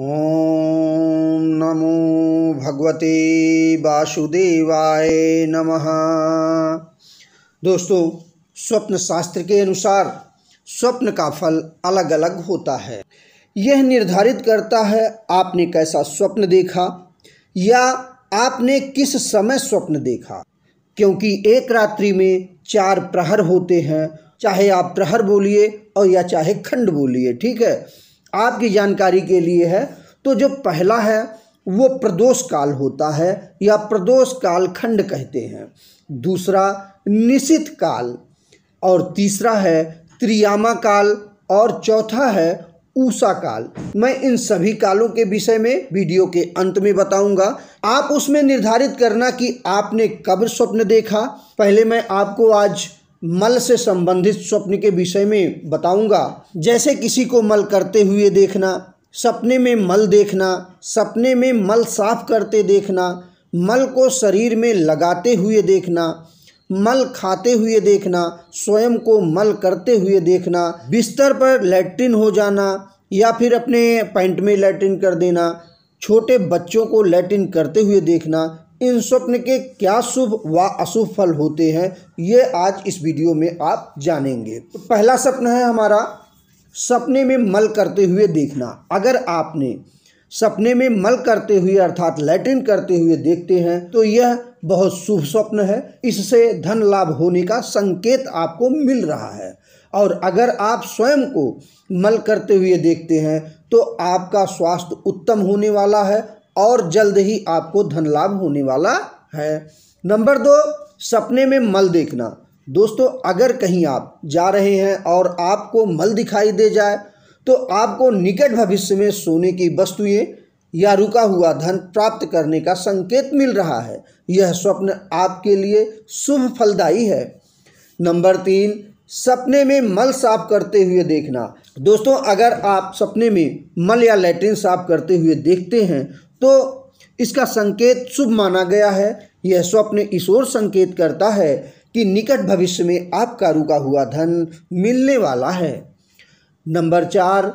ओम नमो भगवते वासुदेवाय नमः दोस्तों स्वप्न शास्त्र के अनुसार स्वप्न का फल अलग अलग होता है यह निर्धारित करता है आपने कैसा स्वप्न देखा या आपने किस समय स्वप्न देखा क्योंकि एक रात्रि में चार प्रहर होते हैं चाहे आप प्रहर बोलिए और या चाहे खंड बोलिए ठीक है आपकी जानकारी के लिए है तो जो पहला है वो प्रदोष काल होता है या प्रदोष काल खंड कहते हैं दूसरा निशित काल और तीसरा है त्रियामा काल और चौथा है ऊषा काल मैं इन सभी कालों के विषय में वीडियो के अंत में बताऊंगा आप उसमें निर्धारित करना कि आपने कब स्वप्न देखा पहले मैं आपको आज मल से संबंधित स्वप्न के विषय में बताऊंगा जैसे किसी को मल करते हुए देखना सपने में मल देखना सपने में मल साफ करते देखना मल को शरीर में लगाते हुए देखना मल खाते हुए देखना स्वयं को मल करते हुए देखना बिस्तर पर लैट्रिन हो जाना या फिर अपने पैंट में लैट्रिन कर देना छोटे बच्चों को लैट्रिन करते हुए देखना इन स्वप्न के क्या शुभ व अशुभ फल होते हैं ये आज इस वीडियो में आप जानेंगे तो पहला स्वप्न है हमारा सपने में मल करते हुए देखना अगर आपने सपने में मल करते हुए अर्थात लैटिन करते हुए देखते हैं तो यह बहुत शुभ स्वप्न है इससे धन लाभ होने का संकेत आपको मिल रहा है और अगर आप स्वयं को मल करते हुए देखते हैं तो आपका स्वास्थ्य उत्तम होने वाला है और जल्द ही आपको धन लाभ होने वाला है नंबर दो सपने में मल देखना दोस्तों अगर कहीं आप जा रहे हैं और आपको मल दिखाई दे जाए तो आपको निकट भविष्य में सोने की वस्तुएं या रुका हुआ धन प्राप्त करने का संकेत मिल रहा है यह स्वप्न आपके लिए शुभ फलदायी है नंबर तीन सपने में मल साफ करते हुए देखना दोस्तों अगर आप सपने में मल या लेट्रिन साफ करते हुए देखते हैं तो इसका संकेत शुभ माना गया है यह स्वप्न इस ओर संकेत करता है कि निकट भविष्य में आपका रुका हुआ धन मिलने वाला है नंबर चार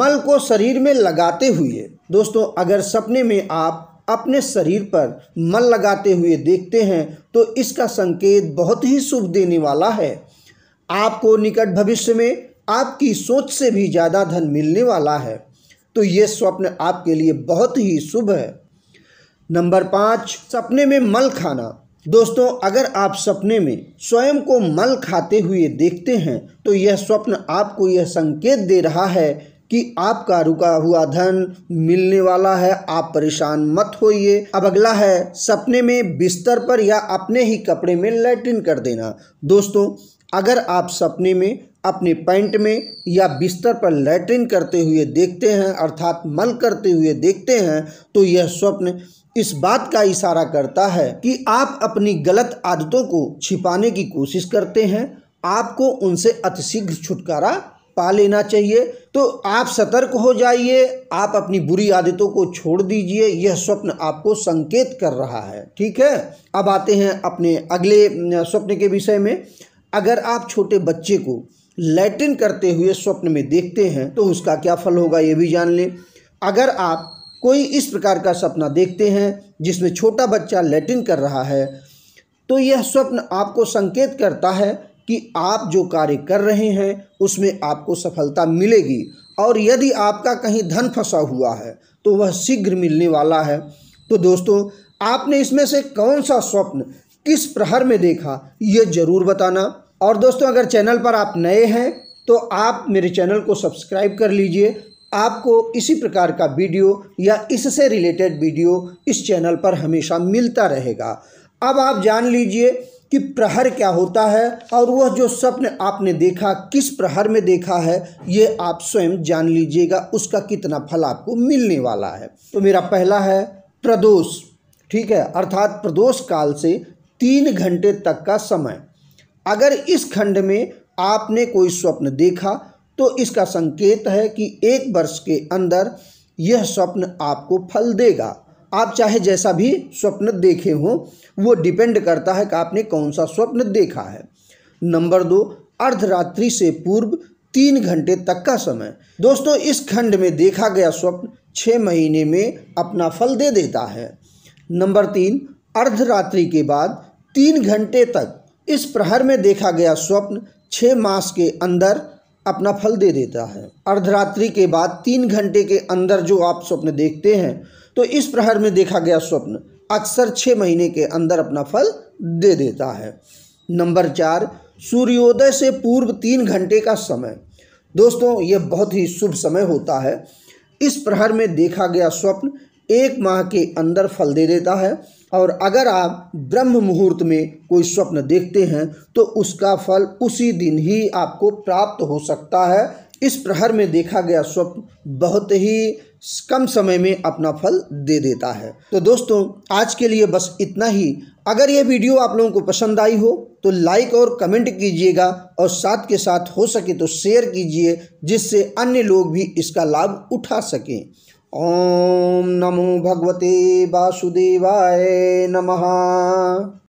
मल को शरीर में लगाते हुए दोस्तों अगर सपने में आप अपने शरीर पर मल लगाते हुए देखते हैं तो इसका संकेत बहुत ही शुभ देने वाला है आपको निकट भविष्य में आपकी सोच से भी ज़्यादा धन मिलने वाला है तो ये स्वप्न आपके लिए बहुत ही शुभ है नंबर पाँच सपने में मल खाना दोस्तों अगर आप सपने में स्वयं को मल खाते हुए देखते हैं तो यह स्वप्न आपको यह संकेत दे रहा है कि आपका रुका हुआ धन मिलने वाला है आप परेशान मत होइए अब अगला है सपने में बिस्तर पर या अपने ही कपड़े में लेटिन कर देना दोस्तों अगर आप सपने में अपने पैंट में या बिस्तर पर लैट्रिन करते हुए देखते हैं अर्थात मल करते हुए देखते हैं तो यह स्वप्न इस बात का इशारा करता है कि आप अपनी गलत आदतों को छिपाने की कोशिश करते हैं आपको उनसे अतिशीघ्र छुटकारा पा लेना चाहिए तो आप सतर्क हो जाइए आप अपनी बुरी आदतों को छोड़ दीजिए यह स्वप्न आपको संकेत कर रहा है ठीक है अब आते हैं अपने अगले स्वप्न के विषय में अगर आप छोटे बच्चे को लैटिन करते हुए स्वप्न में देखते हैं तो उसका क्या फल होगा ये भी जान लें अगर आप कोई इस प्रकार का सपना देखते हैं जिसमें छोटा बच्चा लैटिन कर रहा है तो यह स्वप्न आपको संकेत करता है कि आप जो कार्य कर रहे हैं उसमें आपको सफलता मिलेगी और यदि आपका कहीं धन फंसा हुआ है तो वह शीघ्र मिलने वाला है तो दोस्तों आपने इसमें से कौन सा स्वप्न किस प्रहर में देखा यह जरूर बताना और दोस्तों अगर चैनल पर आप नए हैं तो आप मेरे चैनल को सब्सक्राइब कर लीजिए आपको इसी प्रकार का वीडियो या इससे रिलेटेड वीडियो इस चैनल पर हमेशा मिलता रहेगा अब आप जान लीजिए कि प्रहर क्या होता है और वह जो स्वप्न आपने देखा किस प्रहर में देखा है ये आप स्वयं जान लीजिएगा उसका कितना फल आपको मिलने वाला है तो मेरा पहला है प्रदोष ठीक है अर्थात प्रदोष काल से तीन घंटे तक का समय अगर इस खंड में आपने कोई स्वप्न देखा तो इसका संकेत है कि एक वर्ष के अंदर यह स्वप्न आपको फल देगा आप चाहे जैसा भी स्वप्न देखे हो वो डिपेंड करता है कि आपने कौन सा स्वप्न देखा है नंबर दो अर्धरात्रि से पूर्व तीन घंटे तक का समय दोस्तों इस खंड में देखा गया स्वप्न छः महीने में अपना फल दे देता है नंबर तीन अर्धरात्रि के बाद तीन घंटे तक इस प्रहर में देखा गया स्वप्न छः मास के अंदर अपना फल दे देता है अर्धरात्रि के बाद तीन घंटे के अंदर जो आप स्वप्न देखते हैं तो इस प्रहर में देखा गया स्वप्न अक्सर छः महीने के अंदर अपना फल दे देता है नंबर चार सूर्योदय से पूर्व तीन घंटे का समय दोस्तों यह बहुत ही शुभ समय होता है इस प्रहर में देखा गया स्वप्न एक माह के अंदर फल दे देता है और अगर आप ब्रह्म मुहूर्त में कोई स्वप्न देखते हैं तो उसका फल उसी दिन ही आपको प्राप्त हो सकता है इस प्रहर में देखा गया स्वप्न बहुत ही कम समय में अपना फल दे देता है तो दोस्तों आज के लिए बस इतना ही अगर ये वीडियो आप लोगों को पसंद आई हो तो लाइक और कमेंट कीजिएगा और साथ के साथ हो सके तो शेयर कीजिए जिससे अन्य लोग भी इसका लाभ उठा सकें ॐ नमो भगवते वासुदेवाय नमः